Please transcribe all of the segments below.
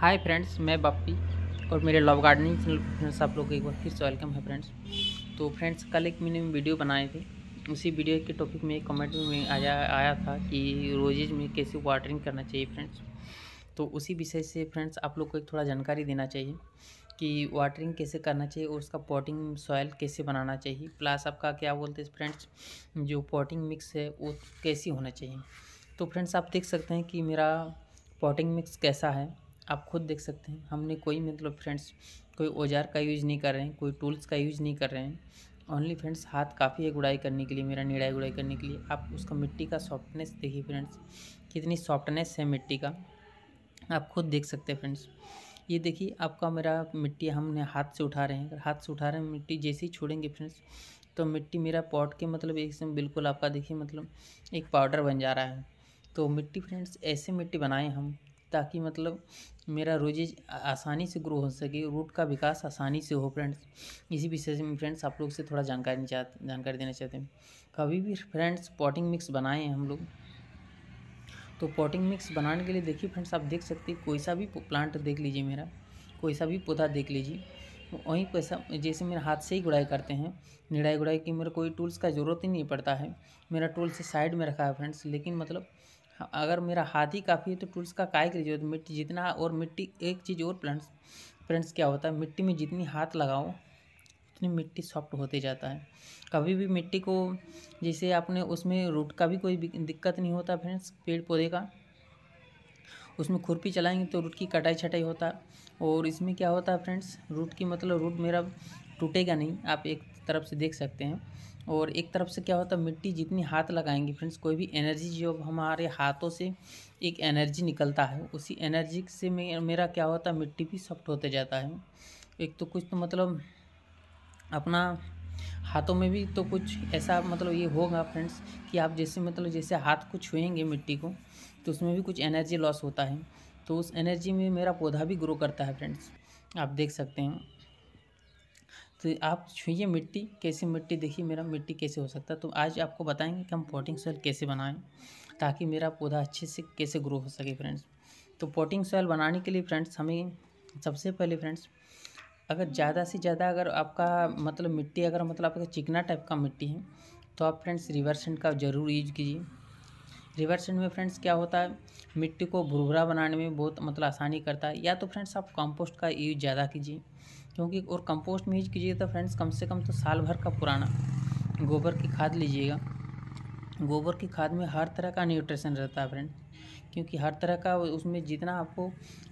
hi friends मैं बप्पी और मेरे लव गार्डनिंग फ्रेंड्स आप लोग एक बार फिर से वेलकम है फ्रेंड्स तो फ्रेंड्स कल एक मैंने वीडियो बनाए थे उसी वीडियो के टॉपिक में कमेंट में आया आया था कि रोजेज में कैसे वाटरिंग करना चाहिए फ्रेंड्स तो उसी विषय से फ्रेंड्स आप लोग को एक थोड़ा जानकारी देना चाहिए कि वाटरिंग कैसे करना चाहिए और उसका पॉटिंग सॉयल कैसे बनाना चाहिए प्लस आपका क्या बोलते हैं फ्रेंड्स जो पॉटिंग मिक्स है वो कैसी होना चाहिए तो फ्रेंड्स आप देख सकते हैं कि मेरा पॉटिंग मिक्स कैसा है आप खुद देख सकते हैं हमने कोई मतलब फ्रेंड्स कोई औजार का यूज़ नहीं कर रहे हैं कोई टूल्स का यूज़ नहीं कर रहे हैं ओनली फ्रेंड्स हाथ काफ़ी है गुड़ाई करने के लिए मेरा निड़ाई गुड़ाई करने के लिए आप उसका मिट्टी का सॉफ्टनेस देखिए फ्रेंड्स कितनी सॉफ्टनेस है मिट्टी का आप खुद देख सकते हैं फ्रेंड्स ये देखिए आपका मेरा मिट्टी हमने हाथ से उठा रहे हैं अगर हाथ से उठा रहे हैं मिट्टी जैसे ही छोड़ेंगे फ्रेंड्स तो मिट्टी मेरा पॉट के मतलब एक समय बिल्कुल आपका देखिए मतलब एक पाउडर बन जा रहा है तो मिट्टी फ्रेंड्स ऐसे मिट्टी बनाएं हम ताकि मतलब मेरा रोजेज आसानी से ग्रो हो सके रूट का विकास आसानी से हो फ्रेंड्स इसी विषय से फ्रेंड्स आप लोग से थोड़ा जानकारी चाहते जानकारी देना चाहते हैं कभी भी फ्रेंड्स पॉटिंग मिक्स बनाए हैं हम लोग तो पॉटिंग मिक्स बनाने के लिए देखिए फ्रेंड्स आप देख सकते हैं कोई सा भी प्लांट देख लीजिए मेरा कोई सा भी पौधा देख लीजिए वहीं पैसा जैसे मेरे हाथ से ही गुड़ाई करते हैं निड़ाई गुड़ाई की मेरा कोई टूल्स का ज़रूरत ही नहीं पड़ता है मेरा टूल्स साइड में रखा है फ्रेंड्स लेकिन मतलब अगर मेरा हाथ ही काफ़ी है तो टूल्स का काय करिए मिट्टी जितना और मिट्टी एक चीज़ और प्लांट्स फ्रेंड्स क्या होता है मिट्टी में जितनी हाथ लगाओ उतनी मिट्टी सॉफ्ट होते जाता है कभी भी मिट्टी को जैसे आपने उसमें रूट का भी कोई दिक्कत नहीं होता फ्रेंड्स पेड़ पौधे का उसमें खुरपी चलाएंगे तो रूट की कटाई छटाई होता है और इसमें क्या होता है फ्रेंड्स रूट की मतलब रूट मेरा टूटेगा नहीं आप एक तरफ से देख सकते हैं और एक तरफ से क्या होता है मिट्टी जितनी हाथ लगाएंगे फ्रेंड्स कोई भी एनर्जी जो हमारे हाथों से एक एनर्जी निकलता है उसी एनर्जी से मे, मेरा क्या होता है मिट्टी भी सॉफ्ट होते जाता है एक तो कुछ तो मतलब अपना हाथों में भी तो कुछ ऐसा मतलब ये होगा फ्रेंड्स कि आप जैसे मतलब जैसे हाथ को छुएंगे मिट्टी को तो उसमें भी कुछ एनर्जी लॉस होता है तो उस एनर्जी में मेरा पौधा भी ग्रो करता है फ्रेंड्स आप देख सकते हैं तो आप छुइए मिट्टी कैसी मिट्टी देखिए मेरा मिट्टी कैसे हो सकता है तो आज आपको बताएंगे कि हम पोटिंग सॉइल कैसे बनाएं ताकि मेरा पौधा अच्छे से कैसे ग्रो हो सके फ्रेंड्स तो पोटिंग सॉइल बनाने के लिए फ्रेंड्स हमें सबसे पहले फ्रेंड्स अगर ज़्यादा से ज़्यादा अगर आपका मतलब मिट्टी अगर मतलब आपका चिकना टाइप का मिट्टी है तो आप फ्रेंड्स रिवर्सेंट का ज़रूर यूज कीजिए रिवर्सेंट में फ्रेंड्स क्या होता है मिट्टी को भुरभुरा बनाने में बहुत मतलब आसानी करता है या तो फ्रेंड्स आप कंपोस्ट का यूज ज़्यादा कीजिए क्योंकि और कंपोस्ट में यूज कीजिएगा फ्रेंड्स कम से कम तो साल भर का पुराना गोबर की खाद लीजिएगा गोबर की खाद में हर तरह का न्यूट्रिशन रहता है फ्रेंड क्योंकि हर तरह का उसमें जितना आपको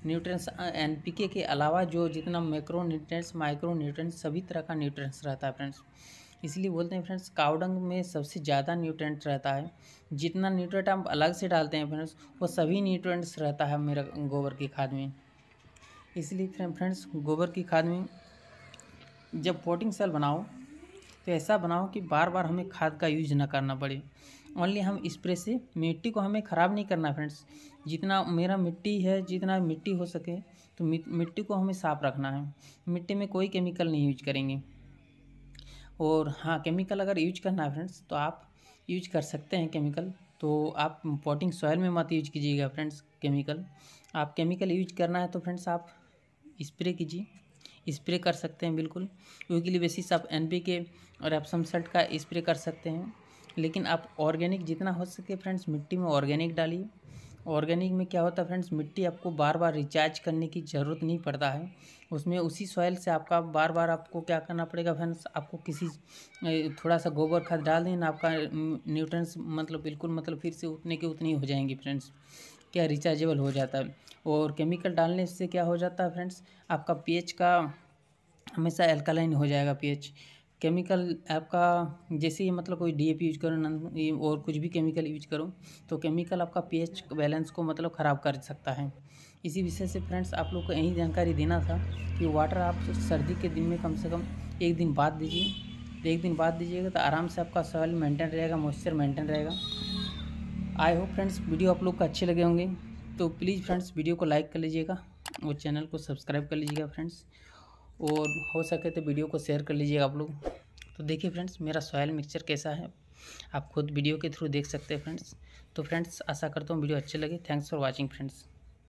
न्यूट्रेंस एनपीके के अलावा जो जितना मैक्रो न्यूट्रेंट्स माइक्रो न्यूट्रेंट्स सभी तरह का न्यूट्रेंट्स रहता है फ्रेंड्स इसलिए बोलते हैं फ्रेंड्स काउडंग में सबसे ज़्यादा न्यूट्रेंट रहता है जितना न्यूट्रेंट आप अलग से डालते हैं फ्रेंड्स वो सभी न्यूट्रेंट्स रहता है मेरा गोबर की खाद में इसलिए फ्रेंड्स गोबर की खाद में जब पोटिंग सेल बनाओ तो ऐसा बनाओ कि बार बार हमें खाद का यूज ना करना पड़े ओनली हम स्प्रे से मिट्टी को हमें ख़राब नहीं करना फ्रेंड्स जितना मेरा मिट्टी है जितना मिट्टी हो सके तो मिट्टी को हमें साफ़ रखना है मिट्टी में कोई केमिकल नहीं यूज करेंगे और हाँ केमिकल अगर यूज करना है फ्रेंड्स तो आप यूज कर सकते हैं केमिकल तो आप पॉटिंग सॉयल में मत यूज कीजिएगा फ्रेंड्स केमिकल आप केमिकल यूज करना है तो फ्रेंड्स आप स्प्रे कीजिए स्प्रे कर सकते हैं बिल्कुल वीकली बेसिस आप एन के और एप्सम सल्ट का स्प्रे कर सकते हैं लेकिन आप ऑर्गेनिक जितना हो सके फ्रेंड्स मिट्टी में ऑर्गेनिक डालिए ऑर्गेनिक में क्या होता है फ्रेंड्स मिट्टी आपको बार बार रिचार्ज करने की ज़रूरत नहीं पड़ता है उसमें उसी सॉयल से आपका बार बार आपको क्या करना पड़ेगा फ्रेंड्स आपको किसी थोड़ा सा गोबर खाद डाल दें आपका न्यूट्रंस मतलब बिल्कुल मतलब फिर से उतने के उतने हो जाएंगे फ्रेंड्स क्या रिचार्जेबल हो जाता है और केमिकल डालने से क्या हो जाता है फ्रेंड्स आपका पीएच का हमेशा एल्कालाइन हो जाएगा पीएच केमिकल आपका जैसे ही मतलब कोई डी यूज करो और कुछ भी केमिकल यूज करो तो केमिकल आपका पीएच बैलेंस को मतलब ख़राब कर सकता है इसी विषय से फ्रेंड्स आप लोग को यही जानकारी देना था कि वाटर आप सर्दी के दिन में कम से कम एक दिन बाद दीजिए एक दिन बाद दीजिएगा तो आराम से आपका सॉइल मेंटेन रहेगा मॉइस्चर मेंटेन रहेगा आई होप फ्रेंड्स वीडियो आप लोग को अच्छे लगे होंगे तो प्लीज़ फ्रेंड्स वीडियो को लाइक कर लीजिएगा और चैनल को सब्सक्राइब कर लीजिएगा फ्रेंड्स और हो सके तो वीडियो को शेयर कर लीजिएगा आप लोग तो देखिए फ्रेंड्स मेरा सॉयल मिक्सचर कैसा है आप खुद वीडियो के थ्रू देख सकते हैं फ्रेंड्स तो फ्रेंड्स आशा करता हूँ वीडियो अच्छे लगे थैंक्स फॉर वॉचिंग फ्रेंड्स